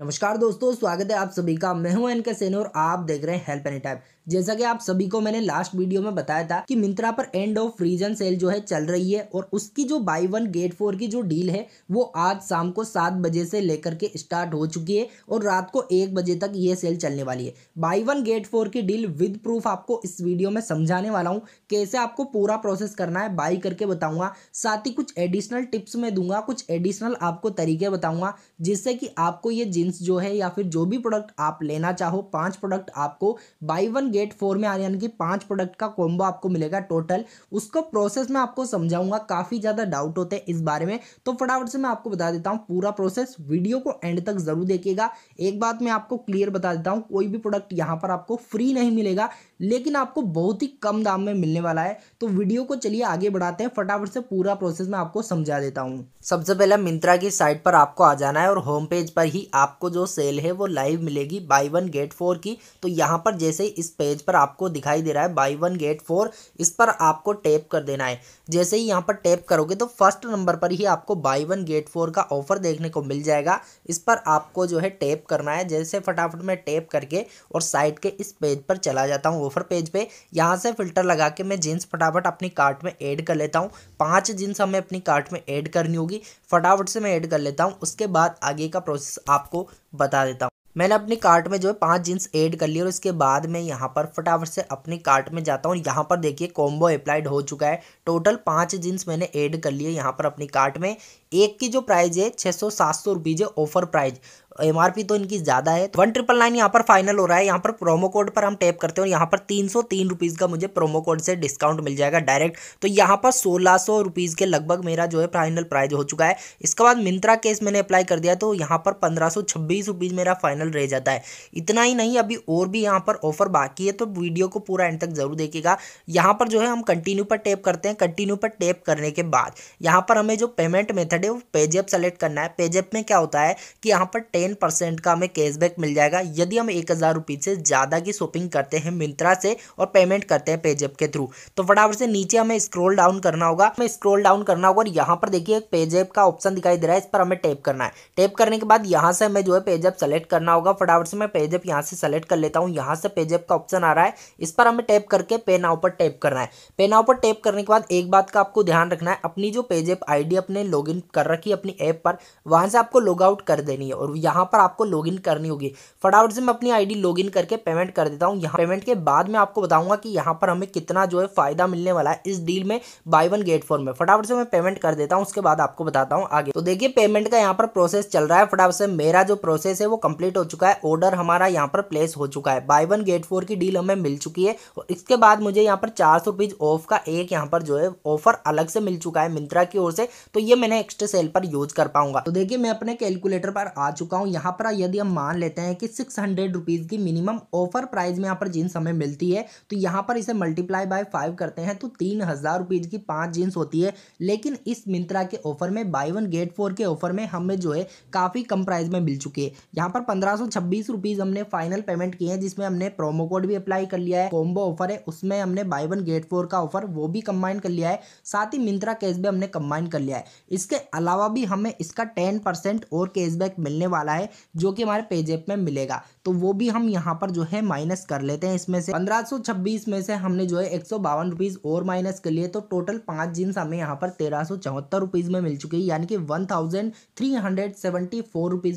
नमस्कार दोस्तों स्वागत है आप सभी का मैं हूं एनके सेनोर आप देख रहे हैं हेल्प एनी टाइप जैसा कि आप सभी को मैंने लास्ट वीडियो में बताया था कि मिंत्रा पर एंड ऑफ रीजन सेल जो है चल रही है और उसकी जो बाई वन गेट फोर की जो डील है वो आज शाम को सात बजे से लेकर के स्टार्ट हो चुकी है और रात को एक बजे तक ये सेल चलने वाली है बाई वन गेट फोर की डील विद प्रूफ आपको इस वीडियो में समझाने वाला हूँ कैसे आपको पूरा प्रोसेस करना है बाई करके बताऊंगा साथ ही कुछ एडिशनल टिप्स में दूंगा कुछ एडिशनल आपको तरीके बताऊंगा जिससे कि आपको ये जीन्स जो है या फिर जो भी प्रोडक्ट आप लेना चाहो पांच प्रोडक्ट आपको बाई वन गेट फोर में आ यानी कि पांच प्रोडक्ट का कॉम्बो आपको मिलेगा टोटल उसको प्रोसेस मैं आपको समझाऊंगा काफ़ी ज़्यादा डाउट होते हैं इस बारे में तो फटाफट से मैं आपको बता देता हूँ पूरा प्रोसेस वीडियो को एंड तक ज़रूर देखिएगा एक बात मैं आपको क्लियर बता देता हूँ कोई भी प्रोडक्ट यहाँ पर आपको फ्री नहीं मिलेगा लेकिन आपको बहुत ही कम दाम में मिलने वाला है तो वीडियो को चलिए आगे बढ़ाते हैं फटाफट से पूरा प्रोसेस मैं आपको समझा देता हूँ सबसे पहले मिंत्रा की साइट पर आपको आ जाना है और होम पेज पर ही आपको जो सेल है वो लाइव मिलेगी बाई वन गेट फोर की तो यहाँ पर जैसे ही इस पेज पेज पर आपको दिखाई दे रहा है बाई वन गेट फोर इस पर आपको टैप कर देना है जैसे ही यहाँ पर टैप करोगे तो फर्स्ट नंबर पर ही आपको बाई वन गेट फोर का ऑफर देखने को मिल जाएगा इस पर आपको जो है टैप करना है जैसे फटाफट मैं टैप करके और साइट के इस पेज पर चला जाता हूँ ऑफर पेज पर यहाँ से फिल्टर लगा के मैं जीन्स फटाफट अपनी कार्ट में एड कर लेता हूँ पाँच जीन्स हमें अपनी कार्ट में एड करनी होगी फटाफट से मैं ऐड कर लेता हूँ उसके बाद आगे का प्रोसेस आपको बता देता हूँ मैंने अपनी कार्ट में जो है पांच जीन्स ऐड कर लिया और इसके बाद मैं यहाँ पर फटाफट से अपनी कार्ट में जाता हूँ यहाँ पर देखिए कॉम्बो अप्लाइड हो चुका है टोटल पांच जीन्स मैंने ऐड कर लिए यहाँ पर अपनी कार्ट में एक की जो प्राइस है छः सौ सात सौ रुपीज़ है ऑफर प्राइज एमआरपी तो इनकी ज़्यादा है वन ट्रिपल नाइन यहाँ पर फाइनल हो रहा है यहाँ पर प्रोमो कोड पर हम टैप करते हैं और यहाँ पर तीन सौ तीन रुपीज़ का मुझे प्रोमो कोड से डिस्काउंट मिल जाएगा डायरेक्ट तो यहाँ पर सोलह सौ रुपीज़ के लगभग मेरा जो है फाइनल प्राइज हो चुका है इसके बाद मिंत्रा केस मैंने अप्लाई कर दिया तो यहाँ पर पंद्रह सौ छब्बीस रुपीज़ मेरा फाइनल रह जाता है इतना ही नहीं अभी और भी यहाँ पर ऑफर बाकी है तो वीडियो को पूरा एंड तक जरूर देखेगा यहाँ पर जो है हम कंटिन्यू पर टैप करते हैं कंटिन्यू पर टैप करने के बाद यहाँ पर हमें जो पेमेंट मेथड है वो पेजेप सेलेक्ट करना है पेजेप में क्या होता है कि यहाँ पर टेन टेन परसेंट का हमें कैशबैक मिल जाएगा यदि हम एक हज़ार रुपये से ज़्यादा की शॉपिंग करते हैं मिंत्रा से और पेमेंट करते हैं पेजैप के थ्रू तो फटाफट से नीचे हमें स्क्रॉल डाउन करना होगा हमें स्क्रॉल डाउन करना होगा और यहाँ पर देखिए एक पेजैप का ऑप्शन दिखाई दे रहा है इस पर हमें टैप करना है टैप करने के बाद यहाँ से हमें जो है पेजैप सेलेक्ट करना होगा फटाफट से मैं पेजैप यहाँ से सेलेक्ट कर लेता हूँ यहाँ से पेजैप का ऑप्शन आ रहा है इस पर हमें टैप करके पे नाव पर टैप करना है पे नाव पर टैप करने के बाद एक बात का आपको ध्यान रखना है अपनी जो पेजैप आई अपने लॉग कर रखी है अपनी ऐप पर वहाँ से आपको लॉग आउट कर देनी है और यहाँ यहाँ पर आपको लॉगिन करनी होगी फटाफट से मैं अपनी आईडी लॉगिन करके पेमेंट कर देता हूँ यहाँ पेमेंट के बाद में आपको बताऊंगा कि यहाँ पर हमें कितना जो है फायदा मिलने वाला है इस डील में बाई वन गेट फोर में फटाफट से मैं पेमेंट कर देता हूँ उसके बाद आपको बताता हूँ आगे तो देखिए पेमेंट का यहाँ पर प्रोसेस चल रहा है फटाफट से मेरा जो प्रोसेस है वो कंप्लीट हो चुका है ऑर्डर हमारा यहाँ पर प्लेस हो चुका है बाई वन गेट फोर की डील हमें मिल चुकी है और इसके बाद मुझे यहाँ पर चार सौ ऑफ का एक यहाँ पर जो है ऑफर अलग से मिल चुका है मिंत्रा की ओर से तो ये मैंने एक्स्ट्रा सेल पर यूज कर पाऊंगा तो देखिए मैं अपने कैलकुलेटर पर आ चुका चुका हूँ यहाँ पर यदि हम मान लेते हैं कि सिक्स हंड्रेड रुपीज़ की मिनिमम ऑफर प्राइस में यहाँ पर जीन्स हमें मिलती है तो यहाँ पर इसे मल्टीप्लाई बाय फाइव करते हैं तो तीन हज़ार रुपीज़ की पाँच जीन्स होती है लेकिन इस मिंत्रा के ऑफर में बाई वन गेट फोर के ऑफर में हमें जो है काफ़ी कम प्राइस में मिल चुकी है यहाँ पर पंद्रह सौ छब्बीस रुपीज़ हमने फाइनल पेमेंट किए हैं जिसमें हमने प्रोमो कोड भी अप्लाई कर लिया है कॉम्बो ऑफर है उसमें हमने बाई वन गेट फोर का ऑफर वो भी कंबाइन कर लिया है साथ ही मिंत्रा कैश भी हमने कंबाइन कर लिया है इसके अलावा भी हमें इसका टेन परसेंट और कैशबैक मिलने वाला वाला है जो कि हमारे पेजेप में मिलेगा तो वो भी हम यहाँ पर जो है माइनस कर लेते हैं इसमें से पंद्रह में से हमने जो है एक और माइनस कर लिए तो टोटल पांच जीन्स हमें यहाँ पर तेरह रुपीज़ में मिल चुकी है यानी कि वन थाउजेंड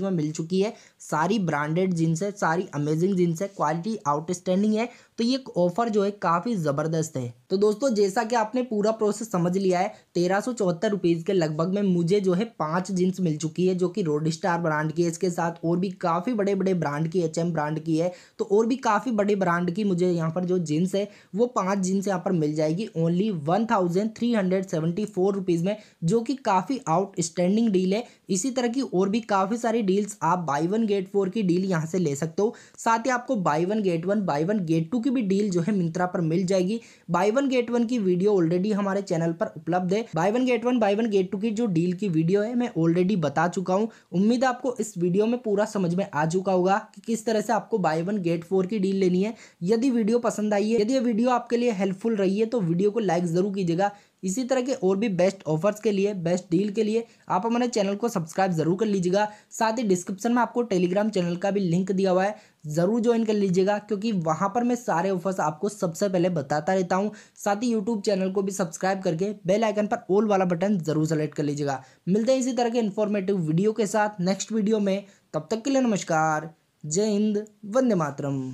में मिल चुकी है सारी ब्रांडेड जीन्स है सारी अमेजिंग जीन्स है क्वालिटी आउटस्टैंडिंग है तो ये ऑफर जो है काफ़ी ज़बरदस्त है तो दोस्तों जैसा कि आपने पूरा प्रोसेस समझ लिया है तेरह सौ चौहत्तर रुपीज़ के लगभग में मुझे जो है पांच जींस मिल चुकी है जो कि रोड स्टार ब्रांड की है इसके साथ और भी काफ़ी बड़े बड़े ब्रांड की एच एम ब्रांड की है तो और भी काफ़ी बड़े ब्रांड की मुझे यहाँ पर जो जीन्स है वो पांच जीन्स यहाँ पर मिल जाएगी only one thousand three hundred seventy four rupees में जो कि काफ़ी आउटस्टैंडिंग डील है इसी तरह की और भी काफ़ी सारी डील्स आप बाई वन गेट फोर की डील यहाँ से ले सकते हो साथ ही आपको buy one get one buy one get two की भी डील जो है मिंत्रा पर मिल जाएगी बाई वन गेट वन की वीडियो ऑलरेडी हमारे चैनल पर उपलब्ध है buy one get one buy one get two की जो डील की वीडियो है मैं ऑलरेडी बता चुका हूँ उम्मीद आपको इस वीडियो में पूरा समझ में आ चुका होगा कि किस तरह से आपको बाय वन गेट फोर की डील लेनी है यदि वीडियो पसंद आई है यदि वीडियो आपके लिए हेल्पफुल रही है तो वीडियो को लाइक ज़रूर कीजिएगा इसी तरह के और भी बेस्ट ऑफर्स के लिए बेस्ट डील के लिए आप हमारे चैनल को सब्सक्राइब जरूर कर लीजिएगा साथ ही डिस्क्रिप्शन में आपको टेलीग्राम चैनल का भी लिंक दिया हुआ है ज़रूर ज्वाइन कर लीजिएगा क्योंकि वहां पर मैं सारे ऑफर्स आपको सबसे पहले बताता रहता हूं साथ ही यूट्यूब चैनल को भी सब्सक्राइब करके बेल आइकन पर ऑल वाला बटन जरूर सेलेक्ट कर लीजिएगा मिलते हैं इसी तरह के इन्फॉर्मेटिव वीडियो के साथ नेक्स्ट वीडियो में तब तक के लिए नमस्कार जय हिंद वंदे मातरम